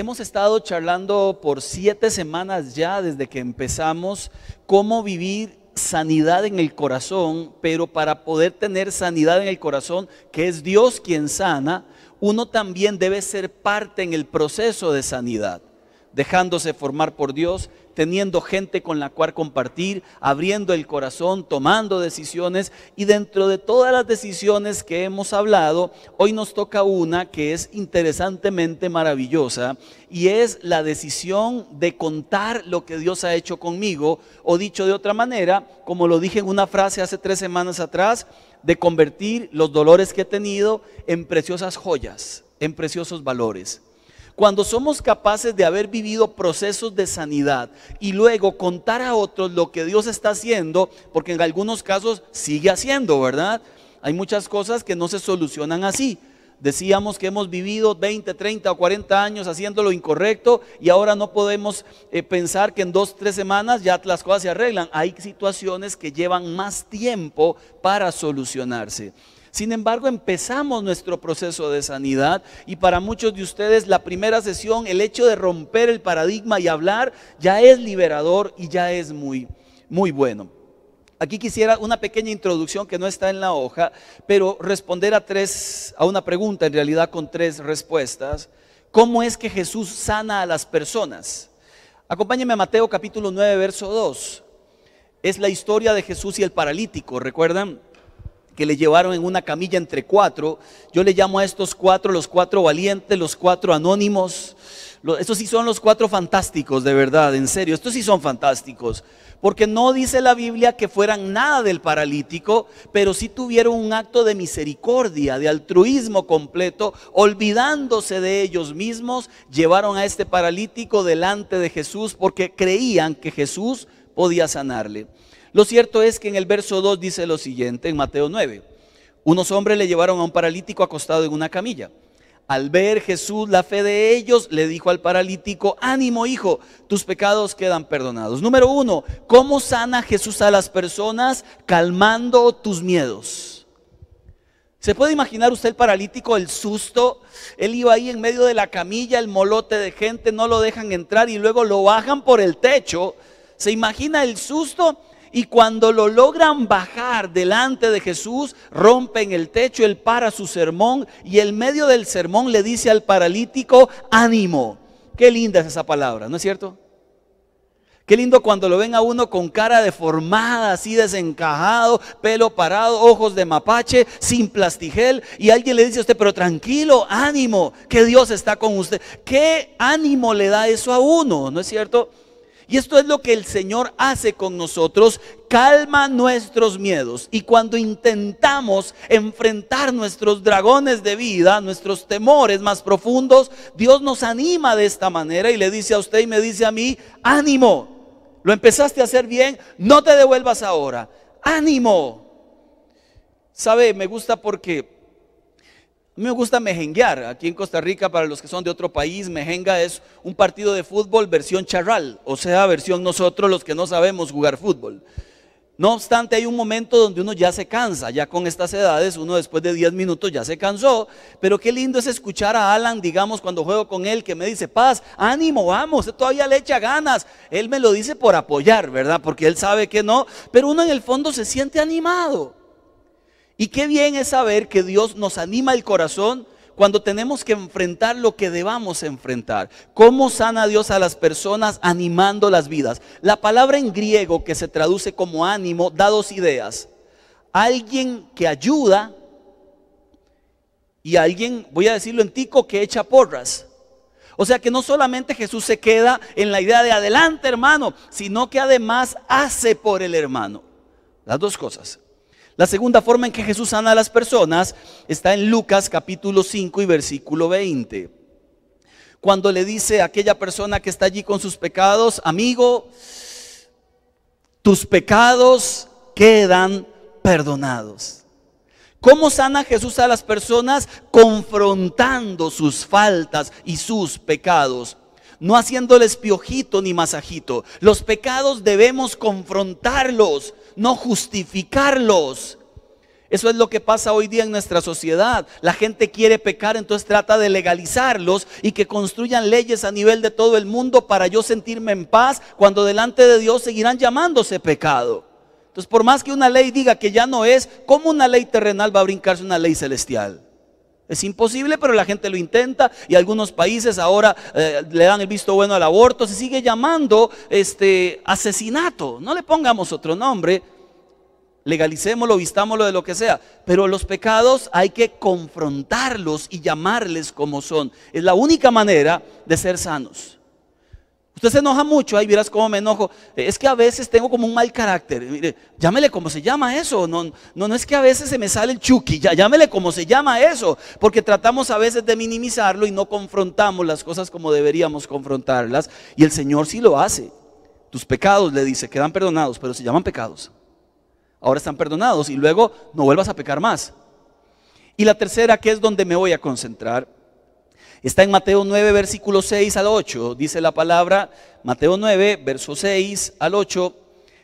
Hemos estado charlando por siete semanas ya desde que empezamos cómo vivir sanidad en el corazón, pero para poder tener sanidad en el corazón, que es Dios quien sana, uno también debe ser parte en el proceso de sanidad, dejándose formar por Dios, teniendo gente con la cual compartir, abriendo el corazón, tomando decisiones. Y dentro de todas las decisiones que hemos hablado, hoy nos toca una que es interesantemente maravillosa y es la decisión de contar lo que Dios ha hecho conmigo, o dicho de otra manera, como lo dije en una frase hace tres semanas atrás, de convertir los dolores que he tenido en preciosas joyas, en preciosos valores. Cuando somos capaces de haber vivido procesos de sanidad y luego contar a otros lo que Dios está haciendo, porque en algunos casos sigue haciendo, ¿verdad? Hay muchas cosas que no se solucionan así. Decíamos que hemos vivido 20, 30 o 40 años haciendo lo incorrecto y ahora no podemos eh, pensar que en dos, tres semanas ya las cosas se arreglan. Hay situaciones que llevan más tiempo para solucionarse. Sin embargo, empezamos nuestro proceso de sanidad y para muchos de ustedes la primera sesión, el hecho de romper el paradigma y hablar ya es liberador y ya es muy, muy bueno. Aquí quisiera una pequeña introducción que no está en la hoja, pero responder a tres, a una pregunta en realidad con tres respuestas. ¿Cómo es que Jesús sana a las personas? Acompáñeme a Mateo capítulo 9, verso 2. Es la historia de Jesús y el paralítico, ¿recuerdan? que le llevaron en una camilla entre cuatro. Yo le llamo a estos cuatro los cuatro valientes, los cuatro anónimos. Estos sí son los cuatro fantásticos, de verdad, en serio. Estos sí son fantásticos. Porque no dice la Biblia que fueran nada del paralítico, pero sí tuvieron un acto de misericordia, de altruismo completo, olvidándose de ellos mismos, llevaron a este paralítico delante de Jesús porque creían que Jesús podía sanarle. Lo cierto es que en el verso 2 dice lo siguiente, en Mateo 9, unos hombres le llevaron a un paralítico acostado en una camilla. Al ver Jesús la fe de ellos, le dijo al paralítico, ánimo hijo, tus pecados quedan perdonados. Número uno, ¿cómo sana Jesús a las personas calmando tus miedos? ¿Se puede imaginar usted el paralítico, el susto? Él iba ahí en medio de la camilla, el molote de gente, no lo dejan entrar y luego lo bajan por el techo. ¿Se imagina el susto? y cuando lo logran bajar delante de Jesús, rompen el techo, él para su sermón y en medio del sermón le dice al paralítico, ánimo. Qué linda es esa palabra, ¿no es cierto? Qué lindo cuando lo ven a uno con cara deformada, así desencajado, pelo parado, ojos de mapache, sin plastigel, y alguien le dice a usted, pero tranquilo, ánimo, que Dios está con usted. ¿Qué ánimo le da eso a uno? ¿No es cierto? Y esto es lo que el Señor hace con nosotros, calma nuestros miedos. Y cuando intentamos enfrentar nuestros dragones de vida, nuestros temores más profundos, Dios nos anima de esta manera y le dice a usted y me dice a mí, ánimo, lo empezaste a hacer bien, no te devuelvas ahora, ánimo. ¿Sabe? Me gusta porque me gusta mejenguear. Aquí en Costa Rica, para los que son de otro país, mejenga es un partido de fútbol versión charral, o sea, versión nosotros los que no sabemos jugar fútbol. No obstante, hay un momento donde uno ya se cansa, ya con estas edades, uno después de 10 minutos ya se cansó, pero qué lindo es escuchar a Alan, digamos, cuando juego con él, que me dice, paz, ánimo, vamos, todavía le echa ganas. Él me lo dice por apoyar, ¿verdad? Porque él sabe que no, pero uno en el fondo se siente animado. Y qué bien es saber que Dios nos anima el corazón cuando tenemos que enfrentar lo que debamos enfrentar. ¿Cómo sana Dios a las personas animando las vidas? La palabra en griego que se traduce como ánimo da dos ideas. Alguien que ayuda y alguien, voy a decirlo en tico, que echa porras. O sea que no solamente Jesús se queda en la idea de adelante hermano, sino que además hace por el hermano. Las dos cosas. La segunda forma en que Jesús sana a las personas está en Lucas capítulo 5 y versículo 20. Cuando le dice a aquella persona que está allí con sus pecados, amigo, tus pecados quedan perdonados. ¿Cómo sana Jesús a las personas? Confrontando sus faltas y sus pecados no haciéndoles piojito ni masajito. Los pecados debemos confrontarlos no justificarlos. Eso es lo que pasa hoy día en nuestra sociedad. La gente quiere pecar, entonces trata de legalizarlos y que construyan leyes a nivel de todo el mundo para yo sentirme en paz cuando delante de Dios seguirán llamándose pecado. Entonces, por más que una ley diga que ya no es, ¿cómo una ley terrenal va a brincarse una ley celestial? Es imposible, pero la gente lo intenta y algunos países ahora eh, le dan el visto bueno al aborto. Se sigue llamando este asesinato. No le pongamos otro nombre. Legalicémoslo, vistámoslo de lo que sea. Pero los pecados hay que confrontarlos y llamarles como son. Es la única manera de ser sanos. Usted se enoja mucho, ahí verás cómo me enojo. Eh, es que a veces tengo como un mal carácter. Mire, llámele como se llama eso. No, no, es que a veces se me sale el chuki, ya, llámele como se llama eso. Porque tratamos a veces de minimizarlo y no confrontamos las cosas como deberíamos confrontarlas. Y el Señor sí lo hace. Tus pecados, le dice, quedan perdonados, pero se llaman pecados. Ahora están perdonados y luego no vuelvas a pecar más. Y la tercera, que es donde me voy a concentrar, Está en Mateo 9, versículo 6 al 8. Dice la palabra, Mateo 9, verso 6 al 8.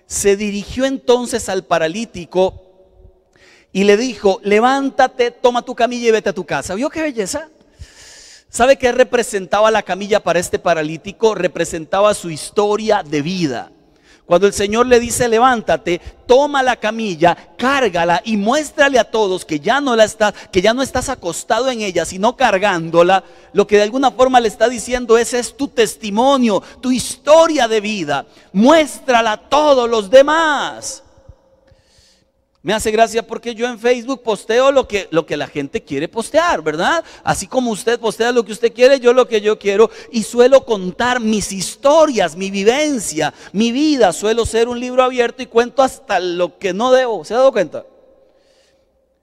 Se dirigió entonces al paralítico y le dijo, levántate, toma tu camilla y vete a tu casa. ¿Vio qué belleza? ¿Sabe qué representaba la camilla para este paralítico? Representaba su historia de vida. Cuando el Señor le dice, levántate, toma la camilla, cárgala y muéstrale a todos que ya no la estás, que ya no estás acostado en ella, sino cargándola, lo que de alguna forma le está diciendo, ese es tu testimonio, tu historia de vida. Muéstrala a todos los demás. Me hace gracia porque yo en Facebook posteo lo que, lo que la gente quiere postear, ¿verdad? Así como usted postea lo que usted quiere, yo lo que yo quiero. Y suelo contar mis historias, mi vivencia, mi vida. Suelo ser un libro abierto y cuento hasta lo que no debo. ¿Se ha dado cuenta?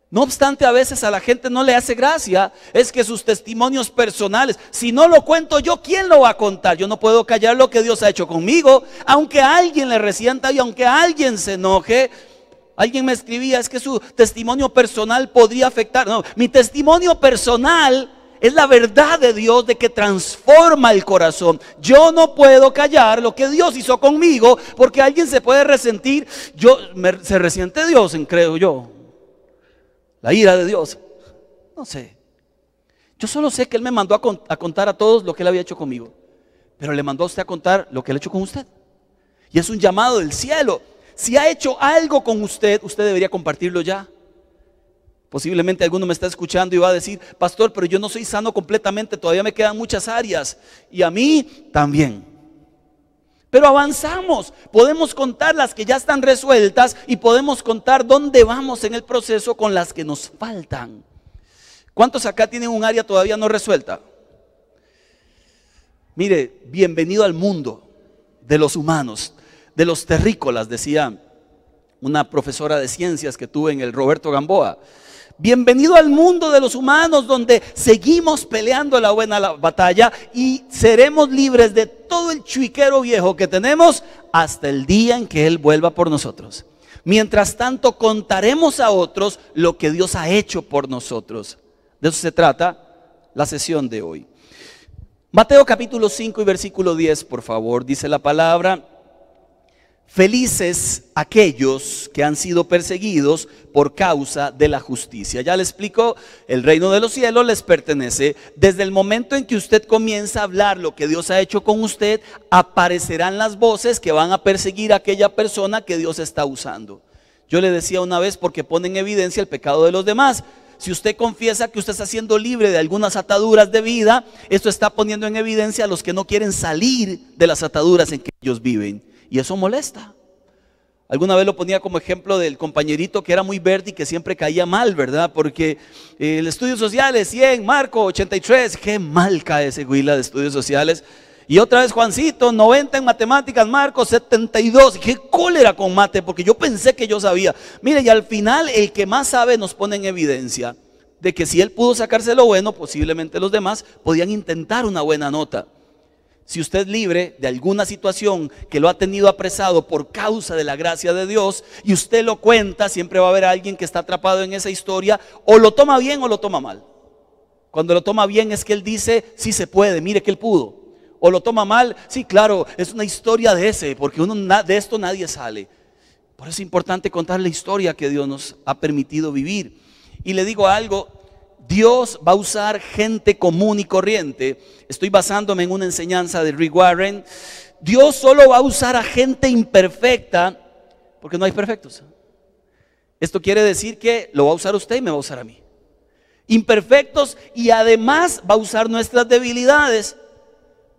No obstante, a veces a la gente no le hace gracia, es que sus testimonios personales, si no lo cuento yo, ¿quién lo va a contar? Yo no puedo callar lo que Dios ha hecho conmigo, aunque alguien le resienta y aunque alguien se enoje, Alguien me escribía, es que su testimonio personal podría afectar. No, mi testimonio personal es la verdad de Dios de que transforma el corazón. Yo no puedo callar lo que Dios hizo conmigo porque alguien se puede resentir. Yo, se resiente Dios, en, creo yo. La ira de Dios. No sé. Yo solo sé que Él me mandó a, a contar a todos lo que Él había hecho conmigo. Pero le mandó a usted a contar lo que Él ha hecho con usted. Y es un llamado del cielo. Si ha hecho algo con usted, usted debería compartirlo ya. Posiblemente alguno me está escuchando y va a decir, pastor, pero yo no soy sano completamente, todavía me quedan muchas áreas. Y a mí también. Pero avanzamos, podemos contar las que ya están resueltas y podemos contar dónde vamos en el proceso con las que nos faltan. ¿Cuántos acá tienen un área todavía no resuelta? Mire, bienvenido al mundo de los humanos de los terrícolas, decía una profesora de ciencias que tuve en el Roberto Gamboa. Bienvenido al mundo de los humanos donde seguimos peleando la buena batalla y seremos libres de todo el chuiquero viejo que tenemos hasta el día en que Él vuelva por nosotros. Mientras tanto, contaremos a otros lo que Dios ha hecho por nosotros. De eso se trata la sesión de hoy. Mateo capítulo 5 y versículo 10, por favor, dice la palabra. Felices aquellos que han sido perseguidos por causa de la justicia. Ya le explico, el reino de los cielos les pertenece. Desde el momento en que usted comienza a hablar lo que Dios ha hecho con usted, aparecerán las voces que van a perseguir a aquella persona que Dios está usando. Yo le decía una vez porque pone en evidencia el pecado de los demás. Si usted confiesa que usted está siendo libre de algunas ataduras de vida, esto está poniendo en evidencia a los que no quieren salir de las ataduras en que ellos viven. Y eso molesta. Alguna vez lo ponía como ejemplo del compañerito que era muy verde y que siempre caía mal, ¿verdad? Porque eh, el social sociales, 100, Marco, 83, qué mal cae ese güila de estudios sociales. Y otra vez Juancito, 90 en matemáticas, Marco, 72. Qué cólera con mate, porque yo pensé que yo sabía. Mire, y al final el que más sabe nos pone en evidencia de que si él pudo sacarse lo bueno, posiblemente los demás podían intentar una buena nota si usted es libre de alguna situación que lo ha tenido apresado por causa de la gracia de Dios y usted lo cuenta, siempre va a haber alguien que está atrapado en esa historia, o lo toma bien o lo toma mal. Cuando lo toma bien es que él dice, sí se puede, mire que él pudo. O lo toma mal, sí, claro, es una historia de ese, porque uno de esto nadie sale. Por eso es importante contar la historia que Dios nos ha permitido vivir. Y le digo algo, Dios va a usar gente común y corriente. Estoy basándome en una enseñanza de Rick Warren. Dios solo va a usar a gente imperfecta porque no hay perfectos. Esto quiere decir que lo va a usar usted y me va a usar a mí. Imperfectos y además va a usar nuestras debilidades.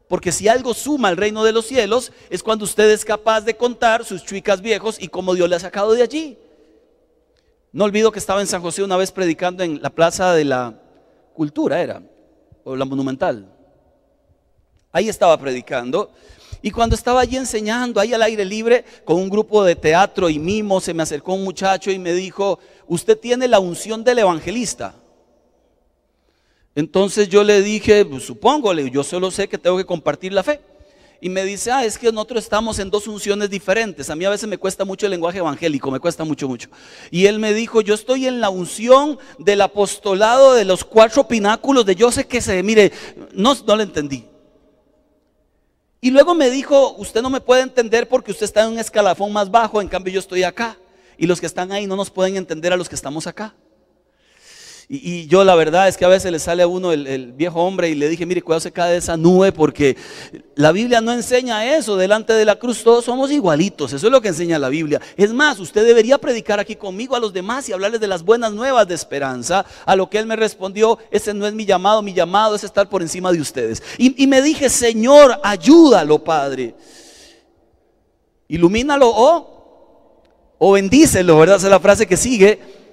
Porque si algo suma al reino de los cielos es cuando usted es capaz de contar sus chicas viejos y cómo Dios le ha sacado de allí. No olvido que estaba en San José una vez predicando en la Plaza de la Cultura, era, o la Monumental. Ahí estaba predicando. Y cuando estaba allí enseñando, ahí al aire libre, con un grupo de teatro y mimo, se me acercó un muchacho y me dijo, usted tiene la unción del evangelista. Entonces yo le dije, pues, yo solo sé que tengo que compartir la fe y me dice, ah, es que nosotros estamos en dos unciones diferentes. A mí a veces me cuesta mucho el lenguaje evangélico, me cuesta mucho, mucho. Y él me dijo, yo estoy en la unción del apostolado de los cuatro pináculos de yo sé que se, mire, no, no lo entendí. Y luego me dijo, usted no me puede entender porque usted está en un escalafón más bajo, en cambio yo estoy acá. Y los que están ahí no nos pueden entender a los que estamos acá. Y, yo la verdad es que a veces le sale a uno el, viejo hombre y le dije, mire, cuidado se cae de esa nube porque la Biblia no enseña eso. Delante de la cruz todos somos igualitos. Eso es lo que enseña la Biblia. Es más, usted debería predicar aquí conmigo a los demás y hablarles de las buenas nuevas de esperanza. A lo que él me respondió, ese no es mi llamado. Mi llamado es estar por encima de ustedes. Y, me dije, Señor, ayúdalo, Padre. Ilumínalo o, o bendícelo, ¿verdad? Esa es la frase que sigue.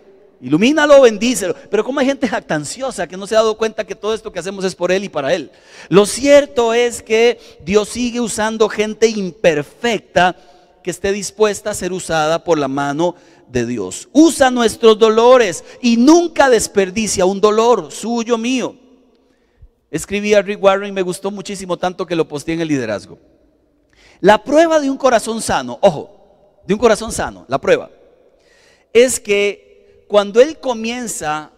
Ilumínalo, bendícelo. Pero como hay gente jactanciosa que no se ha dado cuenta que todo esto que hacemos es por Él y para Él? Lo cierto es que Dios sigue usando gente imperfecta que esté dispuesta a ser usada por la mano de Dios. Usa nuestros dolores y nunca desperdicia un dolor suyo, mío. Escribí a Rick Warren, y me gustó muchísimo tanto que lo posteé en el liderazgo. La prueba de un corazón sano, ojo, de un corazón sano, la prueba, es que cuando él comienza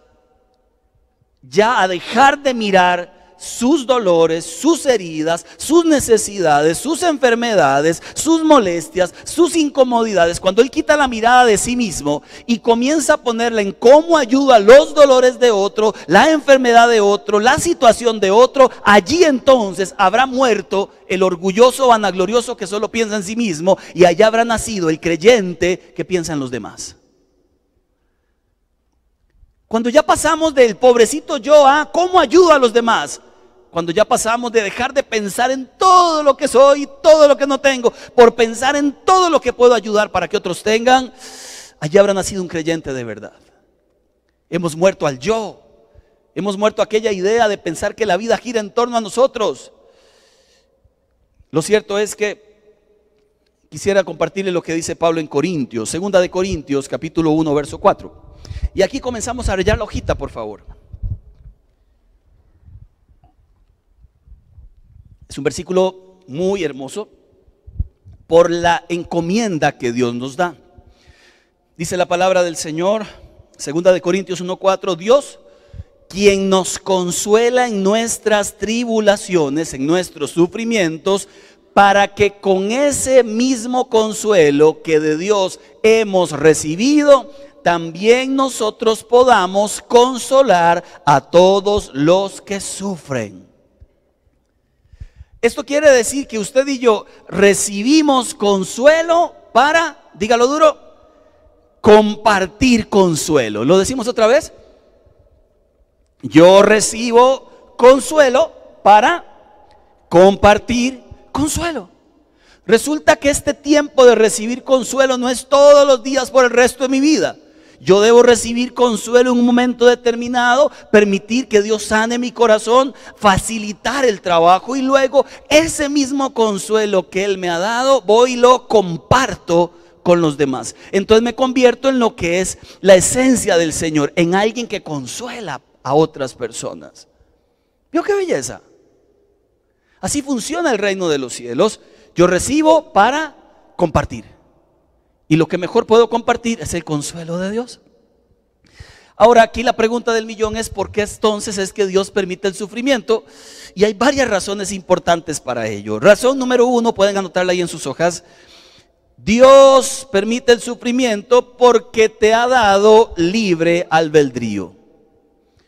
ya a dejar de mirar sus dolores, sus heridas, sus necesidades, sus enfermedades, sus molestias, sus incomodidades, cuando él quita la mirada de sí mismo y comienza a ponerle en cómo ayuda los dolores de otro, la enfermedad de otro, la situación de otro, allí entonces habrá muerto el orgulloso vanaglorioso que solo piensa en sí mismo y allá habrá nacido el creyente que piensa en los demás. Cuando ya pasamos del pobrecito yo a ¿ah? cómo ayudo a los demás. Cuando ya pasamos de dejar de pensar en todo lo que soy, todo lo que no tengo, por pensar en todo lo que puedo ayudar para que otros tengan, allí habrá nacido un creyente de verdad. Hemos muerto al yo. Hemos muerto aquella idea de pensar que la vida gira en torno a nosotros. Lo cierto es que quisiera compartirle lo que dice Pablo en Corintios, segunda de Corintios, capítulo 1, verso 4. Y aquí comenzamos a arrollar la hojita, por favor. Es un versículo muy hermoso por la encomienda que Dios nos da. Dice la palabra del Señor, segunda de Corintios 1:4, Dios quien nos consuela en nuestras tribulaciones, en nuestros sufrimientos, para que con ese mismo consuelo que de Dios hemos recibido, también nosotros podamos consolar a todos los que sufren. Esto quiere decir que usted y yo recibimos consuelo para, dígalo duro, compartir consuelo. ¿Lo decimos otra vez? Yo recibo consuelo para compartir consuelo. Resulta que este tiempo de recibir consuelo no es todos los días por el resto de mi vida. Yo debo recibir consuelo en un momento determinado, permitir que Dios sane mi corazón, facilitar el trabajo y luego ese mismo consuelo que Él me ha dado, voy y lo comparto con los demás. Entonces me convierto en lo que es la esencia del Señor, en alguien que consuela a otras personas. ¿Vio qué belleza? Así funciona el reino de los cielos. Yo recibo para compartir. Y lo que mejor puedo compartir es el consuelo de Dios. Ahora, aquí la pregunta del millón es por qué entonces es que Dios permite el sufrimiento. Y hay varias razones importantes para ello. Razón número uno, pueden anotarla ahí en sus hojas. Dios permite el sufrimiento porque te ha dado libre albedrío.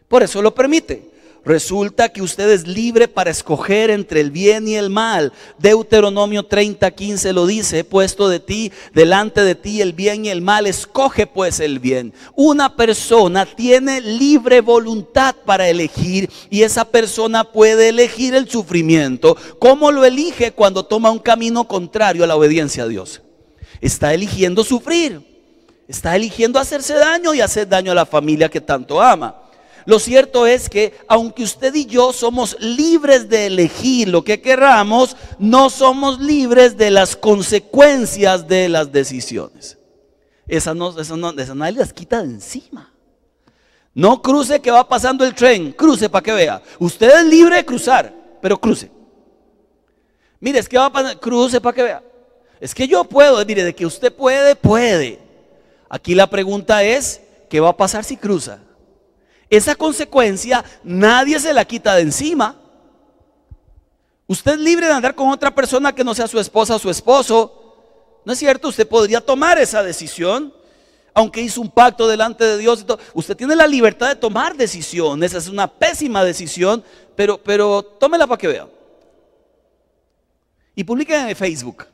Por eso lo permite. Resulta que usted es libre para escoger entre el bien y el mal. Deuteronomio 30, lo dice, he puesto de ti, delante de ti el bien y el mal, escoge pues el bien. Una persona tiene libre voluntad para elegir y esa persona puede elegir el sufrimiento. ¿Cómo lo elige cuando toma un camino contrario a la obediencia a Dios? Está eligiendo sufrir, está eligiendo hacerse daño y hacer daño a la familia que tanto ama. Lo cierto es que aunque usted y yo somos libres de elegir lo que queramos, no somos libres de las consecuencias de las decisiones. Esa no, esas no, esas nadie las quita de encima. No cruce que va pasando el tren, cruce para que vea. Usted es libre de cruzar, pero cruce. Mire, es que va a pasar, cruce para que vea. Es que yo puedo, mire, de que usted puede, puede. Aquí la pregunta es, ¿qué va a pasar si cruza? Esa consecuencia nadie se la quita de encima. Usted es libre de andar con otra persona que no sea su esposa o su esposo. ¿No es cierto? Usted podría tomar esa decisión, aunque hizo un pacto delante de Dios. Usted tiene la libertad de tomar decisiones. Es una pésima decisión, pero, pero tómela para que vea. Y publica en Facebook.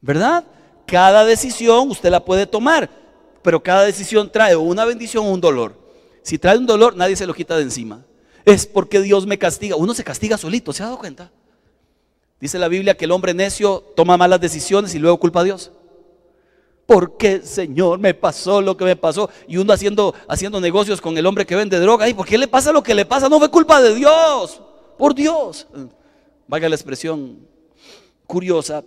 ¿Verdad? Cada decisión usted la puede tomar pero cada decisión trae una bendición o un dolor. Si trae un dolor, nadie se lo quita de encima. Es porque Dios me castiga. Uno se castiga solito, ¿se ha dado cuenta? Dice la Biblia que el hombre necio toma malas decisiones y luego culpa a Dios. ¿Por qué, Señor, me pasó lo que me pasó? Y uno haciendo, haciendo negocios con el hombre que vende droga. ¿Y por qué le pasa lo que le pasa? No fue culpa de Dios. Por Dios. Mm. Vaya la expresión curiosa,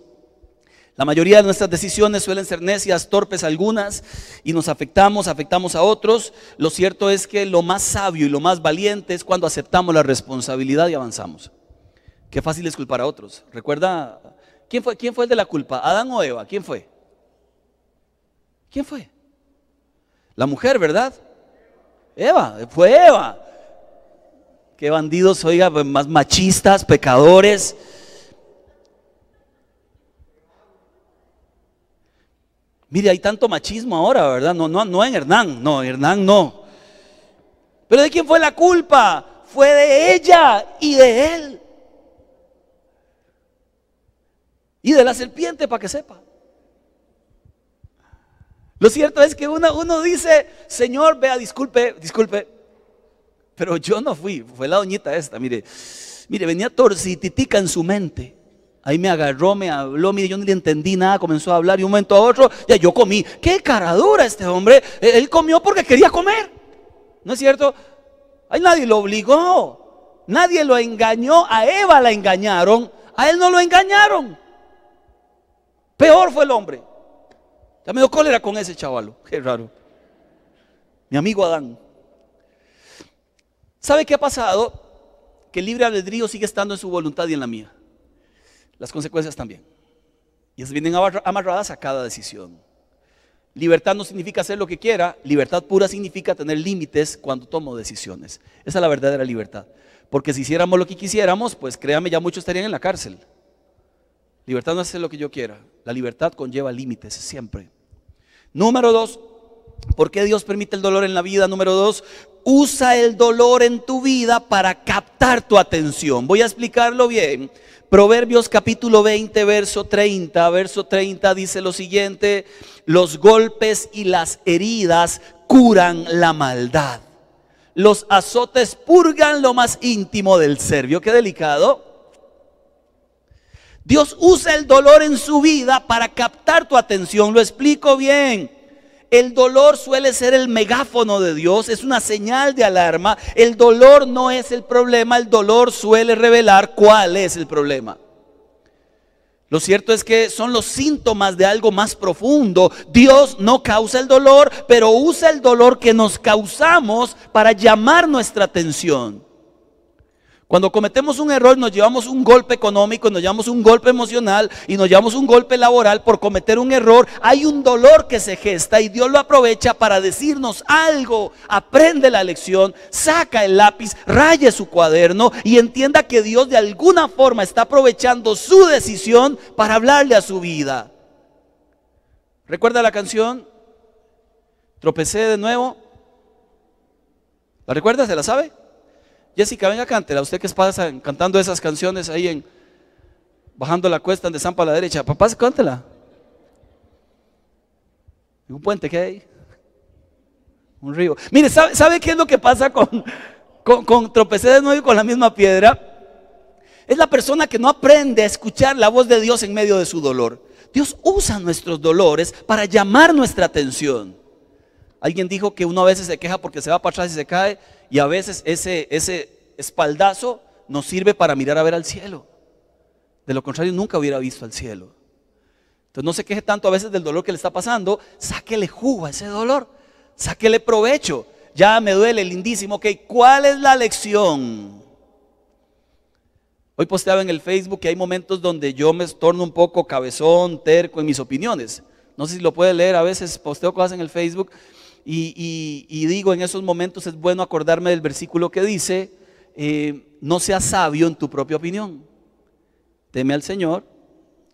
la mayoría de nuestras decisiones suelen ser necias, torpes algunas, y nos afectamos, afectamos a otros. Lo cierto es que lo más sabio y lo más valiente es cuando aceptamos la responsabilidad y avanzamos. Qué fácil es culpar a otros. Recuerda, ¿quién fue, quién fue el de la culpa? ¿Adán o Eva? ¿Quién fue? ¿Quién fue? La mujer, ¿verdad? Eva, fue Eva. Qué bandidos, oiga, pues, más machistas, pecadores Mire, hay tanto machismo ahora, ¿verdad? No, no, no en Hernán, no, Hernán no. Pero ¿de quién fue la culpa? Fue de ella y de él. Y de la serpiente, para que sepa. Lo cierto es que uno, uno dice, Señor, vea, disculpe, disculpe. Pero yo no fui, fue la doñita esta, mire. Mire, venía torcititica en su mente. Ahí me agarró, me habló, mire, yo ni le entendí nada, comenzó a hablar y un momento a otro, ya yo comí. Qué caradura este hombre, él comió porque quería comer. ¿No es cierto? Ahí nadie lo obligó, nadie lo engañó, a Eva la engañaron, a él no lo engañaron. Peor fue el hombre. Ya me dio cólera con ese chavalo, qué raro. Mi amigo Adán. ¿Sabe qué ha pasado? Que el libre albedrío sigue estando en su voluntad y en la mía las consecuencias también. Y esas vienen amarradas a cada decisión. Libertad no significa hacer lo que quiera, libertad pura significa tener límites cuando tomo decisiones. Esa es la verdadera libertad. Porque si hiciéramos lo que quisiéramos, pues créame, ya muchos estarían en la cárcel. Libertad no es hacer lo que yo quiera. La libertad conlleva límites siempre. Número dos, ¿por qué Dios permite el dolor en la vida? Número dos, usa el dolor en tu vida para captar tu atención. Voy a explicarlo bien. Proverbios capítulo 20, verso 30, verso 30 dice lo siguiente, los golpes y las heridas curan la maldad. Los azotes purgan lo más íntimo del ser. qué delicado? Dios usa el dolor en su vida para captar tu atención. Lo explico bien. El dolor suele ser el megáfono de Dios, es una señal de alarma. El dolor no es el problema, el dolor suele revelar cuál es el problema. Lo cierto es que son los síntomas de algo más profundo. Dios no causa el dolor, pero usa el dolor que nos causamos para llamar nuestra atención. Cuando cometemos un error nos llevamos un golpe económico, nos llevamos un golpe emocional y nos llevamos un golpe laboral por cometer un error. Hay un dolor que se gesta y Dios lo aprovecha para decirnos algo. Aprende la lección, saca el lápiz, raye su cuaderno y entienda que Dios de alguna forma está aprovechando su decisión para hablarle a su vida. ¿Recuerda la canción? Tropecé de nuevo. ¿La recuerda? ¿Se la sabe? Jessica, venga, cántela. Usted que pasa cantando esas canciones ahí en bajando la cuesta de Zampa a la derecha. Papá, cántela. Un puente que hay. Un río. Mire, ¿sabe, qué es lo que pasa con, con, con de nuevo y con la misma piedra? Es la persona que no aprende a escuchar la voz de Dios en medio de su dolor. Dios usa nuestros dolores para llamar nuestra atención. Alguien dijo que uno a veces se queja porque se va para atrás y se cae y a veces ese, ese espaldazo nos sirve para mirar a ver al cielo. De lo contrario, nunca hubiera visto al cielo. Entonces no se queje tanto a veces del dolor que le está pasando, sáquele jugo a ese dolor, sáquele provecho. Ya me duele, lindísimo, ok, ¿cuál es la lección? Hoy posteaba en el Facebook que hay momentos donde yo me torno un poco cabezón, terco en mis opiniones. No sé si lo puede leer, a veces posteo cosas en el Facebook y, digo, en esos momentos es bueno acordarme del versículo que dice, eh, no seas sabio en tu propia opinión. Teme al Señor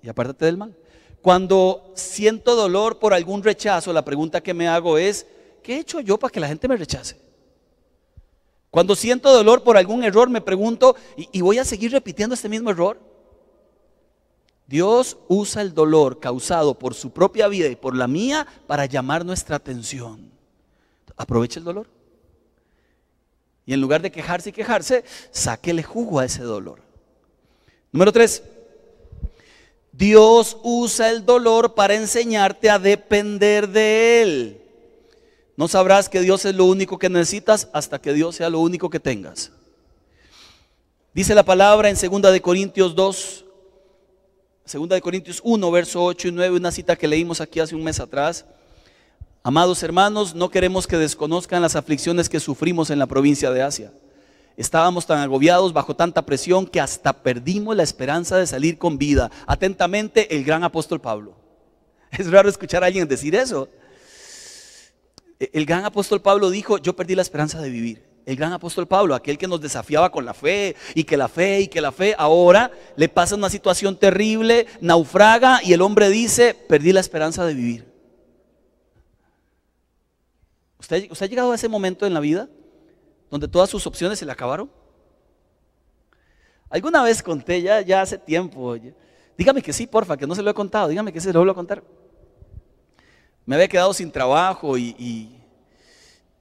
y apártate del mal. Cuando siento dolor por algún rechazo, la pregunta que me hago es, ¿qué he hecho yo para que la gente me rechace? Cuando siento dolor por algún error, me pregunto, ¿y, y voy a seguir repitiendo este mismo error? Dios usa el dolor causado por su propia vida y por la mía para llamar nuestra atención. Aprovecha el dolor. Y en lugar de quejarse y quejarse, sáquele jugo a ese dolor. Número 3 Dios usa el dolor para enseñarte a depender de Él. No sabrás que Dios es lo único que necesitas hasta que Dios sea lo único que tengas. Dice la palabra en 2 de Corintios 2, 2 de Corintios 1, verso 8 y 9, una cita que leímos aquí hace un mes atrás. Amados hermanos, no queremos que desconozcan las aflicciones que sufrimos en la provincia de Asia. Estábamos tan agobiados bajo tanta presión que hasta perdimos la esperanza de salir con vida. Atentamente, el gran apóstol Pablo. Es raro escuchar a alguien decir eso. E-, el gran apóstol Pablo dijo, yo perdí la esperanza de vivir. El gran apóstol Pablo, aquel que nos desafiaba con la fe y que la fe y que la fe, ahora le pasa una situación terrible, naufraga y el hombre dice, perdí la esperanza de vivir. ¿Usted, ha llegado a ese momento en la vida donde todas sus opciones se le acabaron? Alguna vez conté, ya, hace tiempo, dígame que sí, porfa, que no se lo he contado, dígame que se lo vuelvo a contar. Me había quedado sin trabajo y,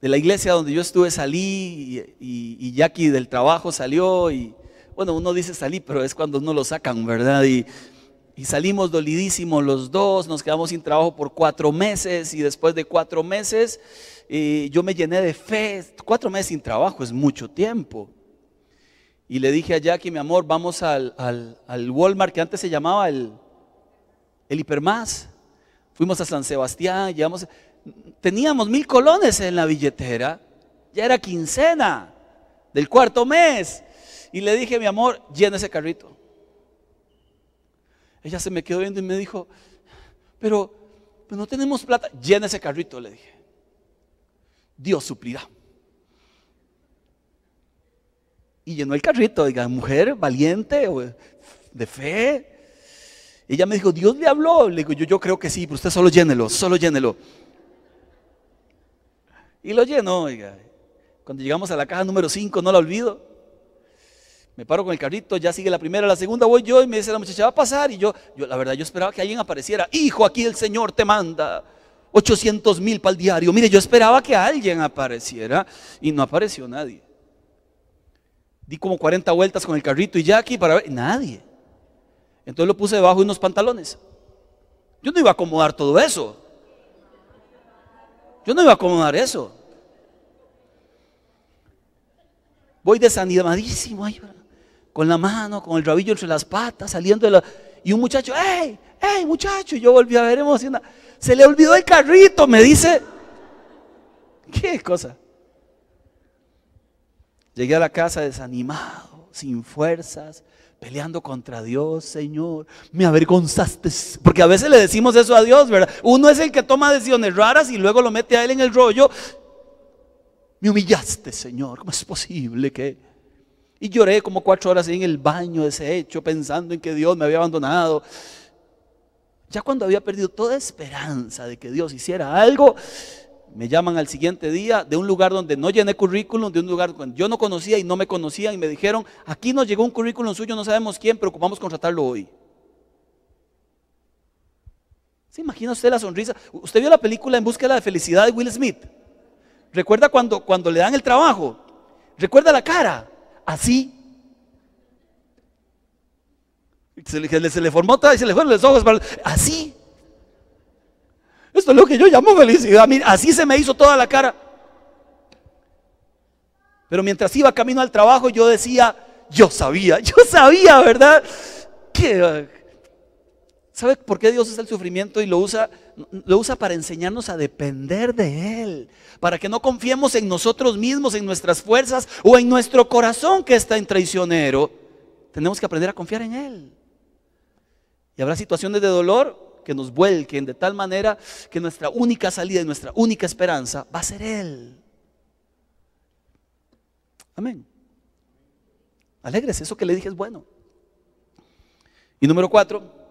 de la iglesia donde yo estuve salí y, Jackie del trabajo salió y bueno, uno dice salí, pero es cuando uno lo sacan, ¿verdad? y salimos dolidísimos los dos, nos quedamos sin trabajo por cuatro meses y después de cuatro meses yo me llené de fe. Cuatro meses sin trabajo es mucho tiempo. Y le dije a Jackie, mi amor, vamos al, Walmart que antes se llamaba el, el Hipermás. Fuimos a San Sebastián, llevamos, teníamos mil colones en la billetera. Ya era quincena del cuarto mes. Y le dije, mi amor, llena ese carrito. Ella se me quedó viendo y me dijo, pero no tenemos plata. Llena ese carrito, le dije. Dios suplirá. Y llenó el carrito, diga, mujer valiente, de fe. Ella me dijo, Dios le habló. Le digo, yo, creo que sí, pero usted solo llénelo, solo llénelo. Y lo llenó, Cuando llegamos a la caja número 5, no la olvido. Me paro con el carrito, ya sigue la primera, la segunda voy yo y me dice la muchacha, va a pasar. Y yo, yo la verdad, yo esperaba que alguien apareciera. Hijo, aquí el Señor te manda. 800 mil para el diario. Mire, yo esperaba que alguien apareciera y no apareció nadie. Di como 40 vueltas con el carrito y ya aquí para ver. Nadie. Entonces lo puse debajo de unos pantalones. Yo no iba a acomodar todo eso. Yo no iba a acomodar eso. Voy desanimadísimo ahí, con la mano, con el rabillo entre las patas, saliendo de la y un muchacho, ¡ey, ¡hey, muchacho! Y yo volví a ver emocionada. Se le olvidó el carrito, me dice. ¿Qué cosa? Llegué a la casa desanimado, sin fuerzas, peleando contra Dios, Señor. Me avergonzaste. Porque a veces le decimos eso a Dios, ¿verdad? Uno es el que toma decisiones raras y luego lo mete a Él en el rollo. Me humillaste, Señor. ¿Cómo es posible que... Y lloré como cuatro horas en el baño ese hecho, pensando en que Dios me había abandonado. Ya cuando había perdido toda esperanza de que Dios hiciera algo, me llaman al siguiente día de un lugar donde no llené currículum, de un lugar donde yo no conocía y no me conocía y me dijeron, aquí nos llegó un currículum suyo, no sabemos quién, pero ocupamos contratarlo hoy. ¿Se imagina usted la sonrisa? ¿Usted vio la película En búsqueda de felicidad de Will Smith? ¿Recuerda cuando, cuando le dan el trabajo? ¿Recuerda la cara? así. Se le, se le formó y se le fueron los ojos así. Esto es lo que yo llamo felicidad. así se me hizo toda la cara. Pero mientras iba camino al trabajo, yo decía, yo sabía, yo sabía, ¿verdad? Que ¿Sabe por qué Dios usa el sufrimiento y lo usa, lo usa para enseñarnos a depender de Él? Para que no confiemos en nosotros mismos, en nuestras fuerzas o en nuestro corazón que está en traicionero. Tenemos que aprender a confiar en Él. Y habrá situaciones de dolor que nos vuelquen de tal manera que nuestra única salida y nuestra única esperanza va a ser Él. Amén. Alegres, eso que le dije es bueno. Y número cuatro,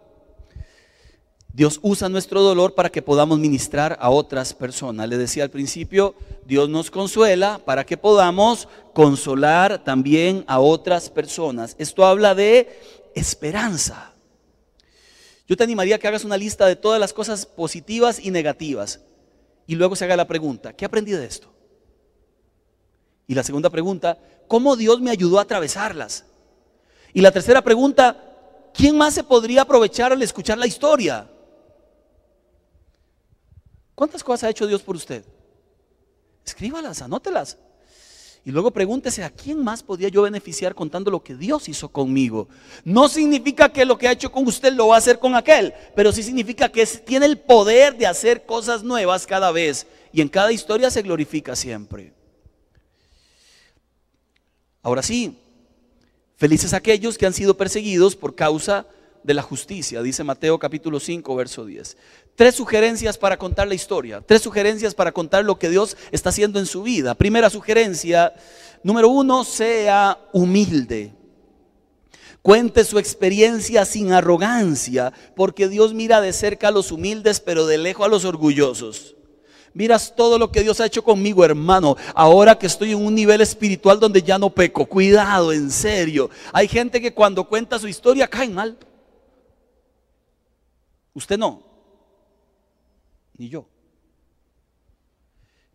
Dios usa nuestro dolor para que podamos ministrar a otras personas. Le decía al principio, Dios nos consuela para que podamos consolar también a otras personas. Esto habla de esperanza. Yo te animaría que hagas una lista de todas las cosas positivas y negativas y luego se haga la pregunta, ¿qué aprendí de esto? Y la segunda pregunta, ¿cómo Dios me ayudó a atravesarlas? Y la tercera pregunta, ¿quién más se podría aprovechar al escuchar la historia? ¿Cuántas cosas ha hecho Dios por usted? Escríbalas, anótelas. Y luego pregúntese, ¿a quién más podía yo beneficiar contando lo que Dios hizo conmigo? No significa que lo que ha hecho con usted lo va a hacer con aquel, pero sí significa que tiene el poder de hacer cosas nuevas cada vez y en cada historia se glorifica siempre. Ahora sí, felices aquellos que han sido perseguidos por causa de de la justicia, dice Mateo capítulo 5, verso 10. Tres sugerencias para contar la historia, tres sugerencias para contar lo que Dios está haciendo en su vida. Primera sugerencia, número uno, sea humilde. Cuente su experiencia sin arrogancia, porque Dios mira de cerca a los humildes, pero de lejos a los orgullosos. Miras todo lo que Dios ha hecho conmigo, hermano. Ahora que estoy en un nivel espiritual donde ya no peco. Cuidado, en serio. Hay gente que cuando cuenta su historia cae mal. Usted no, ni yo.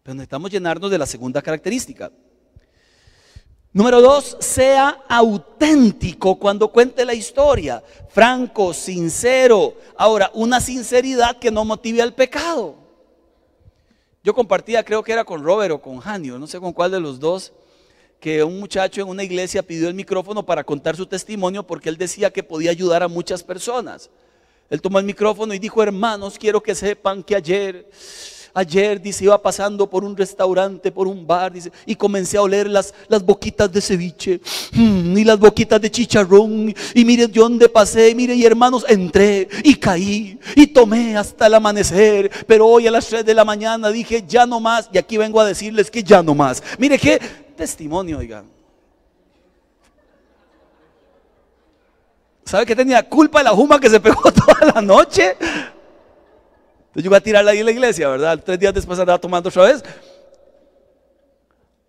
Pero necesitamos llenarnos de la segunda característica. Número dos, sea auténtico cuando cuente la historia, franco, sincero. Ahora, una sinceridad que no motive al pecado. Yo compartía, creo que era con Robert o con Janio, no sé con cuál de los dos, que un muchacho en una iglesia pidió el micrófono para contar su testimonio porque él decía que podía ayudar a muchas personas. Él tomó el micrófono y dijo, hermanos, quiero que sepan que ayer, ayer, dice, iba pasando por un restaurante, por un bar, dice, y comencé a oler las, las boquitas de ceviche, mm, y las boquitas de chicharrón, y mire de dónde pasé, mire, y hermanos, entré, y caí, y tomé hasta el amanecer, pero hoy a las 3 de la mañana dije, ya no más, y aquí vengo a decirles que ya no más. Mire qué testimonio, oigan. ¿Sabe que tenía culpa la juma que se pegó toda la noche? Entonces yo iba a tirarla ahí en la iglesia, ¿verdad? Tres días después andaba tomando otra vez.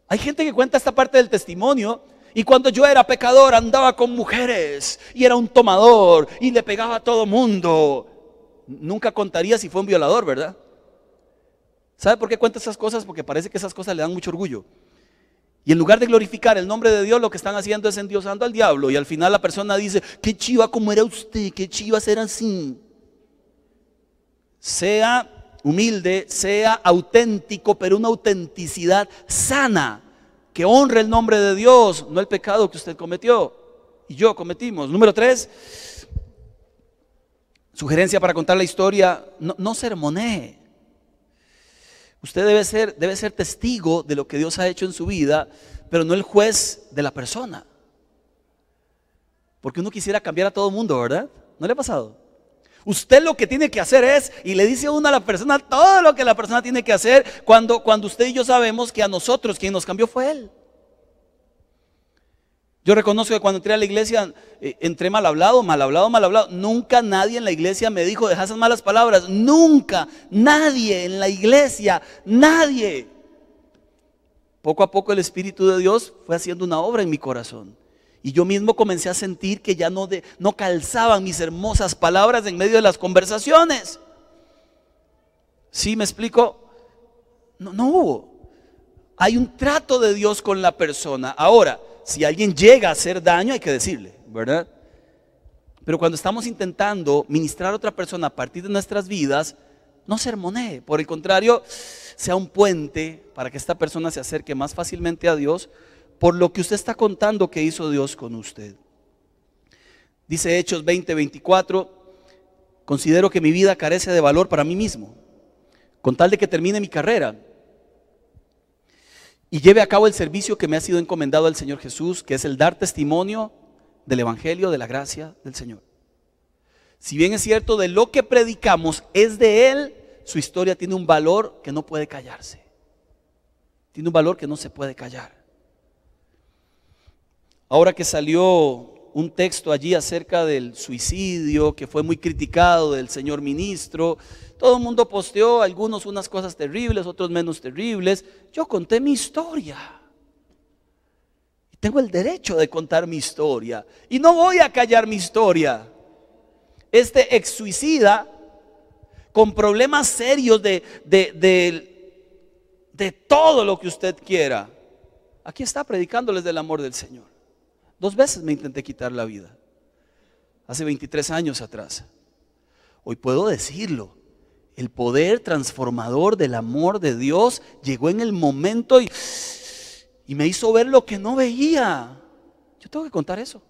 Hay gente que cuenta esta parte del testimonio. Y cuando yo era pecador andaba con mujeres y era un tomador y le pegaba a todo mundo. Nunca contaría si fue un violador, ¿verdad? ¿Sabe por qué cuenta esas cosas? Porque parece que esas cosas le dan mucho orgullo. Y en lugar de glorificar el nombre de Dios, lo que están haciendo es endiosando al diablo. Y al final la persona dice, qué chiva como era usted, qué chiva ser así. Sea humilde, sea auténtico, pero una autenticidad sana, que honre el nombre de Dios, no el pecado que usted cometió y yo cometimos. Número tres, sugerencia para contar la historia, no, no sermonee. Usted debe ser, debe ser testigo de lo que Dios ha hecho en su vida, pero no el juez de la persona. Porque uno quisiera cambiar a todo el mundo, ¿verdad? ¿No le ha pasado? Usted lo que tiene que hacer es, y le dice uno a la persona todo lo que la persona tiene que hacer, cuando, cuando usted y yo sabemos que a nosotros quien nos cambió fue Él. Yo reconozco que cuando entré a la iglesia, eh, entré mal hablado, mal hablado, mal hablado. Nunca nadie en la iglesia me dijo, deja esas malas palabras. Nunca, nadie en la iglesia, nadie. Poco a poco el Espíritu de Dios fue haciendo una obra en mi corazón. Y yo mismo comencé a sentir que ya no, no calzaban mis hermosas palabras en medio de las conversaciones. ¿Sí me explico? No, no hubo. Hay un trato de Dios con la persona. Ahora, si alguien llega a hacer daño, hay que decirle, ¿verdad? Pero cuando estamos intentando ministrar a otra persona a partir de nuestras vidas, no sermonee. Por el contrario, sea un puente para que esta persona se acerque más fácilmente a Dios por lo que usted está contando que hizo Dios con usted. Dice Hechos 20:24. considero que mi vida carece de valor para mí mismo, con tal de que termine mi carrera y lleve a cabo el servicio que me ha sido encomendado al Señor Jesús, que es el dar testimonio del Evangelio, de la gracia del Señor. Si bien es cierto, de lo que predicamos es de Él, su historia tiene un valor que no puede callarse. Tiene un valor que no se puede callar. Ahora que salió un texto allí acerca del suicidio que fue muy criticado del señor ministro. Todo el mundo posteó, algunos unas cosas terribles, otros menos terribles. Yo conté mi historia. Tengo el derecho de contar mi historia. Y no voy a callar mi historia. Este ex suicida, con problemas serios de, de, de todo lo que usted quiera, aquí está predicándoles del amor del Señor. Dos veces me intenté quitar la vida, hace 23 años atrás. Hoy puedo decirlo, el poder transformador del amor de Dios llegó en el momento y, me hizo ver lo que no veía. Yo tengo que contar eso.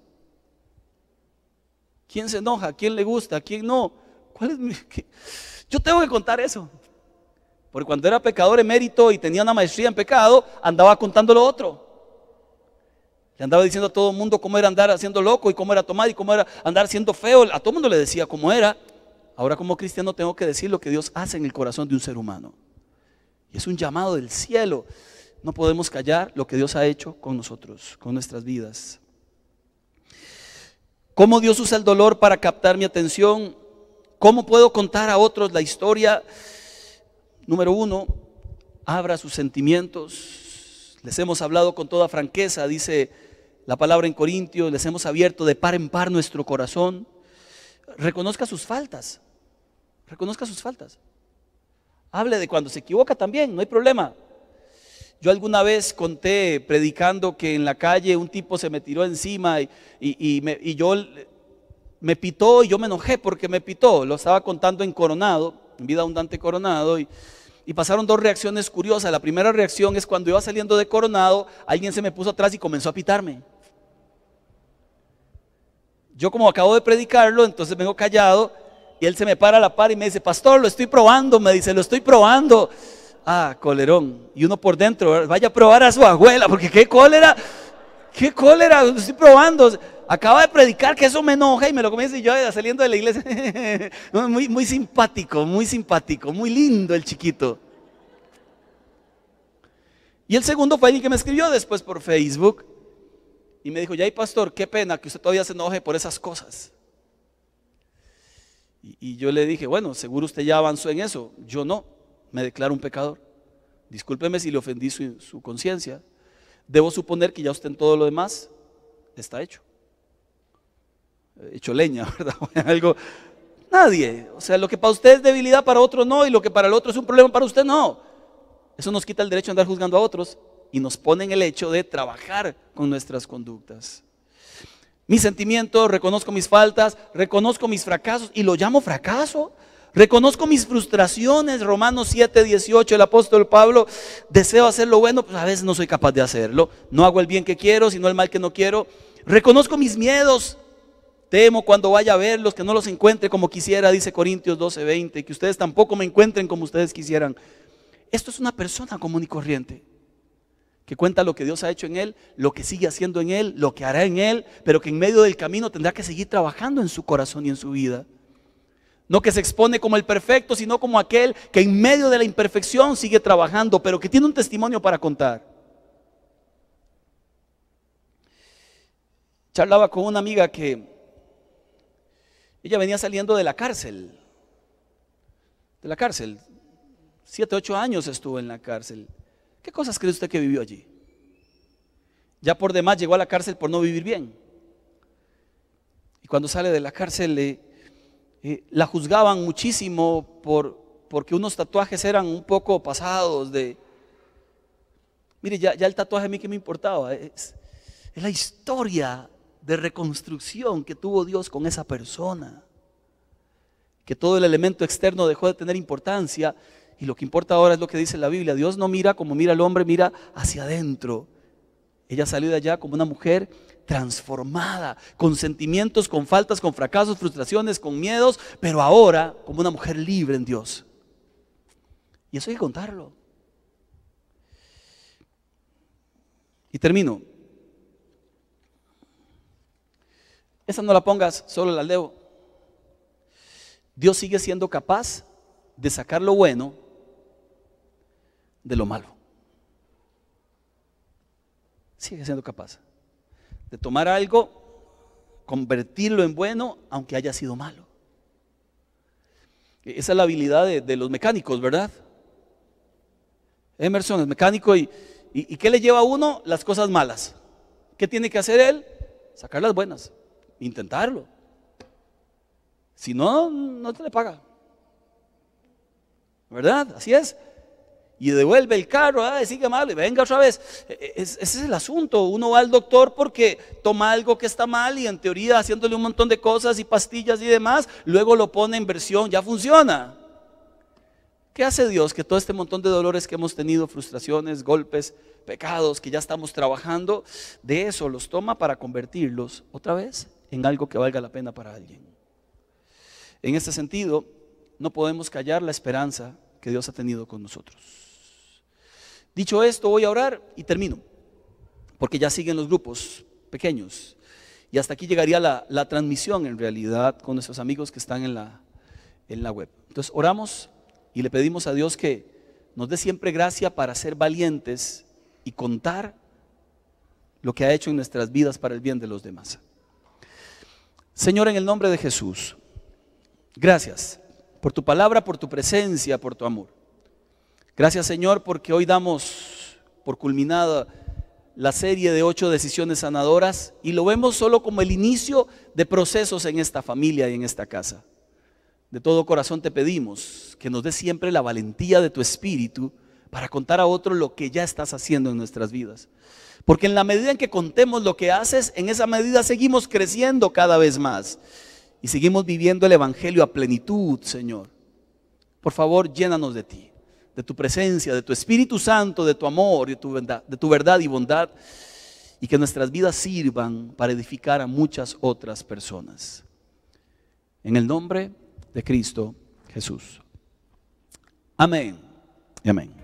¿Quién se enoja? ¿Quién le gusta? ¿Quién no? ¿Cuál es Yo tengo que contar eso. Porque cuando era pecador emérito y tenía una maestría en pecado, andaba contando lo otro. Le andaba diciendo a todo el mundo cómo era andar haciendo loco y cómo era tomar y cómo era andar siendo feo. A todo el mundo le decía cómo era. Ahora como cristiano tengo que decir lo que Dios hace en el corazón de un ser humano. Y es un llamado del cielo. No podemos callar lo que Dios ha hecho con nosotros, con nuestras vidas. ¿Cómo Dios usa el dolor para captar mi atención? ¿Cómo puedo contar a otros la historia? Número uno, abra sus sentimientos. Les hemos hablado con toda franqueza, dice la palabra en Corintios, les hemos abierto de par en par nuestro corazón. Reconozca sus faltas, reconozca sus faltas. Hable de cuando se equivoca también, no hay problema. Yo alguna vez conté predicando que en la calle un tipo se me tiró encima y, y, me, y yo me pitó y yo me enojé porque me pitó. Lo estaba contando en Coronado, en vida abundante Coronado. Y, y pasaron dos reacciones curiosas. La primera reacción es cuando iba saliendo de Coronado, alguien se me puso atrás y comenzó a pitarme. Yo como acabo de predicarlo, entonces vengo callado y él se me para a la par y me dice, pastor, lo estoy probando, me dice, lo estoy probando. Ah, colerón. Y uno por dentro, vaya a probar a su abuela, porque qué cólera, qué cólera, lo estoy probando. Acaba de predicar que eso me enoja y me lo comienza y yo eh, saliendo de la iglesia. muy, muy simpático, muy simpático, muy lindo el chiquito. Y el segundo fue el que me escribió después por Facebook y me dijo, ya hay pastor, qué pena que usted todavía se enoje por esas cosas. Y, yo le dije, bueno, seguro usted ya avanzó en eso, yo no, me declaro un pecador. Discúlpeme si le ofendí su, su conciencia. Debo suponer que ya usted en todo lo demás está hecho. Hecho leña, ¿verdad? Algo, nadie. O sea, lo que para usted es debilidad, para otro no, y lo que para el otro es un problema, para usted no. Eso nos quita el derecho a andar juzgando a otros y nos pone en el hecho de trabajar con nuestras conductas. Mis sentimientos, reconozco mis faltas, reconozco mis fracasos y lo llamo fracaso. Reconozco mis frustraciones, Romanos 7, 18, el apóstol Pablo, deseo hacer lo bueno, pues a veces no soy capaz de hacerlo. No hago el bien que quiero, sino el mal que no quiero. Reconozco mis miedos, Temo cuando vaya a verlos que no los encuentre como quisiera, dice Corintios 12, 20, que ustedes tampoco me encuentren como ustedes quisieran. Esto es una persona común y corriente que cuenta lo que Dios ha hecho en él, lo que sigue haciendo en él, lo que hará en él, pero que en medio del camino tendrá que seguir trabajando en su corazón y en su vida. No que se expone como el perfecto, sino como aquel que en medio de la imperfección sigue trabajando, pero que tiene un testimonio para contar. Charlaba con una amiga que ella venía saliendo de la cárcel, de la cárcel. Siete, ocho años estuvo en la cárcel. ¿Qué cosas cree usted que vivió allí? Ya por demás llegó a la cárcel por no vivir bien. Y cuando sale de la cárcel eh, eh, la juzgaban muchísimo por, porque unos tatuajes eran un poco pasados de... Mire, ya, el tatuaje a mí que me importaba. Es, es la historia de reconstrucción que tuvo Dios con esa persona. Que todo el elemento externo dejó de tener importancia y lo que importa ahora es lo que dice la Biblia. Dios no mira como mira el hombre, mira hacia adentro. Ella salió de allá como una mujer transformada, con sentimientos, con faltas, con fracasos, frustraciones, con miedos, pero ahora como una mujer libre en Dios. Y eso hay que contarlo. Y termino. Esa no la pongas, solo la leo. Dios sigue siendo capaz de sacar lo bueno de lo malo. Sigue siendo capaz de tomar algo, convertirlo en bueno, aunque haya sido malo. Esa es la habilidad de, los mecánicos, ¿verdad? Emerson es mecánico y, y, y ¿qué le lleva a uno? Las cosas malas. ¿Qué tiene que hacer él? Sacar las buenas, intentarlo. Si no, no te le paga. ¿Verdad? Así es y devuelve el carro, ah, sigue mal, y venga otra vez. E, e, ese es el asunto. Uno va al doctor porque toma algo que está mal y en teoría haciéndole un montón de cosas y pastillas y demás, luego lo pone en versión, ya funciona. ¿Qué hace Dios que todo este montón de dolores que hemos tenido, frustraciones, golpes, pecados que ya estamos trabajando, de eso los toma para convertirlos otra vez en algo que valga la pena para alguien? En este sentido, no podemos callar la esperanza que Dios ha tenido con nosotros. Dicho esto, voy a orar y termino, porque ya siguen los grupos pequeños. Y hasta aquí llegaría la, transmisión en realidad con nuestros amigos que están en la, en la web. Entonces oramos y le pedimos a Dios que nos dé siempre gracia para ser valientes y contar lo que ha hecho en nuestras vidas para el bien de los demás. Señor, en el nombre de Jesús, gracias por tu palabra, por tu presencia, por tu amor. Gracias Señor porque hoy damos por culminada la serie de ocho decisiones sanadoras y lo vemos solo como el inicio de procesos en esta familia y en esta casa. De todo corazón te pedimos que nos des siempre la valentía de tu espíritu para contar a otros lo que ya estás haciendo en nuestras vidas. Porque en la medida en que contemos lo que haces, en esa medida seguimos creciendo cada vez más y seguimos viviendo el Evangelio a plenitud, Señor. Por favor, llénanos de ti de tu presencia, de tu Espíritu Santo, de tu amor, de tu verdad, de tu verdad y bondad, y que nuestras vidas sirvan para edificar a muchas otras personas. En el nombre de Cristo Jesús. Amén. Amén.